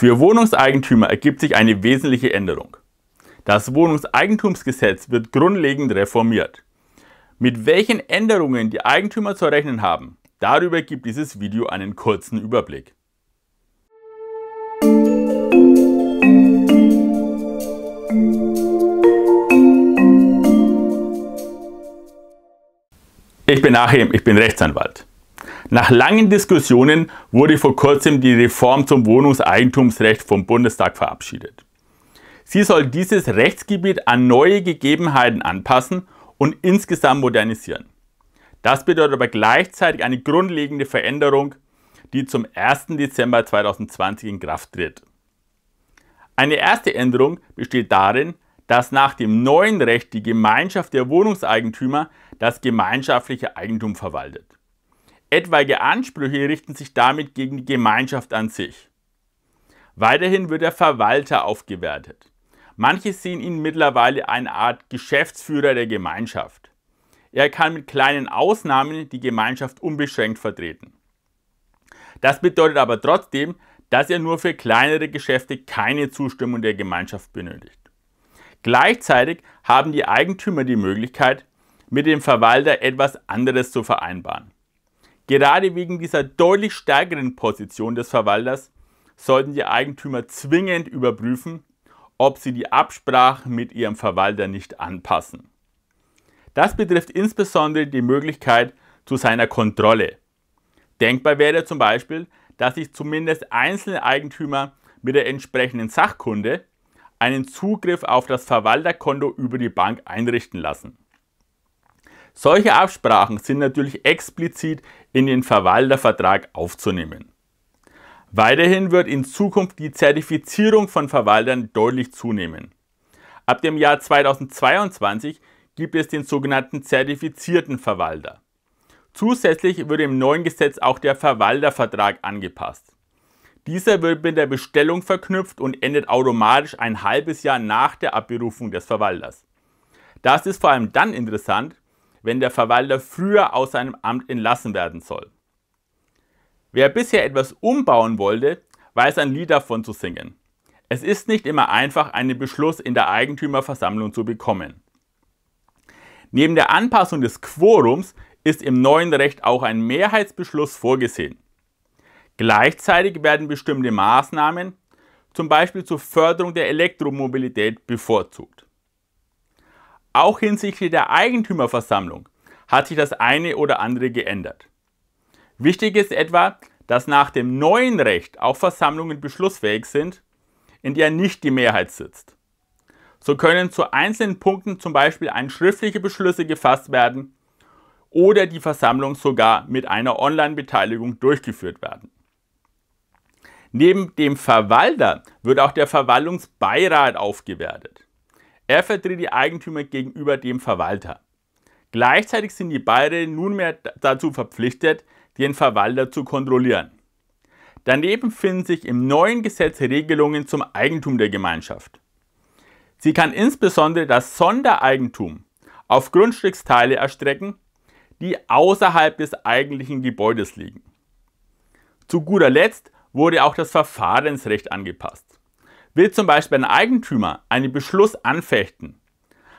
Für Wohnungseigentümer ergibt sich eine wesentliche Änderung. Das Wohnungseigentumsgesetz wird grundlegend reformiert. Mit welchen Änderungen die Eigentümer zu rechnen haben, darüber gibt dieses Video einen kurzen Überblick. Ich bin Achim, ich bin Rechtsanwalt. Nach langen Diskussionen wurde vor kurzem die Reform zum Wohnungseigentumsrecht vom Bundestag verabschiedet. Sie soll dieses Rechtsgebiet an neue Gegebenheiten anpassen und insgesamt modernisieren. Das bedeutet aber gleichzeitig eine grundlegende Veränderung, die zum 1. Dezember 2020 in Kraft tritt. Eine erste Änderung besteht darin, dass nach dem neuen Recht die Gemeinschaft der Wohnungseigentümer das gemeinschaftliche Eigentum verwaltet. Etwaige Ansprüche richten sich damit gegen die Gemeinschaft an sich. Weiterhin wird der Verwalter aufgewertet. Manche sehen ihn mittlerweile eine Art Geschäftsführer der Gemeinschaft. Er kann mit kleinen Ausnahmen die Gemeinschaft unbeschränkt vertreten. Das bedeutet aber trotzdem, dass er nur für kleinere Geschäfte keine Zustimmung der Gemeinschaft benötigt. Gleichzeitig haben die Eigentümer die Möglichkeit, mit dem Verwalter etwas anderes zu vereinbaren. Gerade wegen dieser deutlich stärkeren Position des Verwalters sollten die Eigentümer zwingend überprüfen, ob sie die Absprache mit ihrem Verwalter nicht anpassen. Das betrifft insbesondere die Möglichkeit zu seiner Kontrolle. Denkbar wäre zum Beispiel, dass sich zumindest einzelne Eigentümer mit der entsprechenden Sachkunde einen Zugriff auf das Verwalterkonto über die Bank einrichten lassen. Solche Absprachen sind natürlich explizit in den Verwaltervertrag aufzunehmen. Weiterhin wird in Zukunft die Zertifizierung von Verwaltern deutlich zunehmen. Ab dem Jahr 2022 gibt es den sogenannten zertifizierten Verwalter. Zusätzlich wird im neuen Gesetz auch der Verwaltervertrag angepasst. Dieser wird mit der Bestellung verknüpft und endet automatisch ein halbes Jahr nach der Abberufung des Verwalters. Das ist vor allem dann interessant, wenn der Verwalter früher aus seinem Amt entlassen werden soll. Wer bisher etwas umbauen wollte, weiß ein Lied davon zu singen. Es ist nicht immer einfach, einen Beschluss in der Eigentümerversammlung zu bekommen. Neben der Anpassung des Quorums ist im neuen Recht auch ein Mehrheitsbeschluss vorgesehen. Gleichzeitig werden bestimmte Maßnahmen, zum Beispiel zur Förderung der Elektromobilität, bevorzugt. Auch hinsichtlich der Eigentümerversammlung hat sich das eine oder andere geändert. Wichtig ist etwa, dass nach dem neuen Recht auch Versammlungen beschlussfähig sind, in der nicht die Mehrheit sitzt. So können zu einzelnen Punkten zum Beispiel ein schriftliche Beschlüsse gefasst werden oder die Versammlung sogar mit einer Online-Beteiligung durchgeführt werden. Neben dem Verwalter wird auch der Verwaltungsbeirat aufgewertet. Er vertritt die Eigentümer gegenüber dem Verwalter. Gleichzeitig sind die Bayern nunmehr dazu verpflichtet, den Verwalter zu kontrollieren. Daneben finden sich im neuen Gesetz Regelungen zum Eigentum der Gemeinschaft. Sie kann insbesondere das Sondereigentum auf Grundstücksteile erstrecken, die außerhalb des eigentlichen Gebäudes liegen. Zu guter Letzt wurde auch das Verfahrensrecht angepasst. Will zum Beispiel ein Eigentümer einen Beschluss anfechten,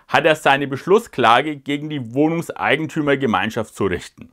hat er seine Beschlussklage gegen die Wohnungseigentümergemeinschaft zu richten.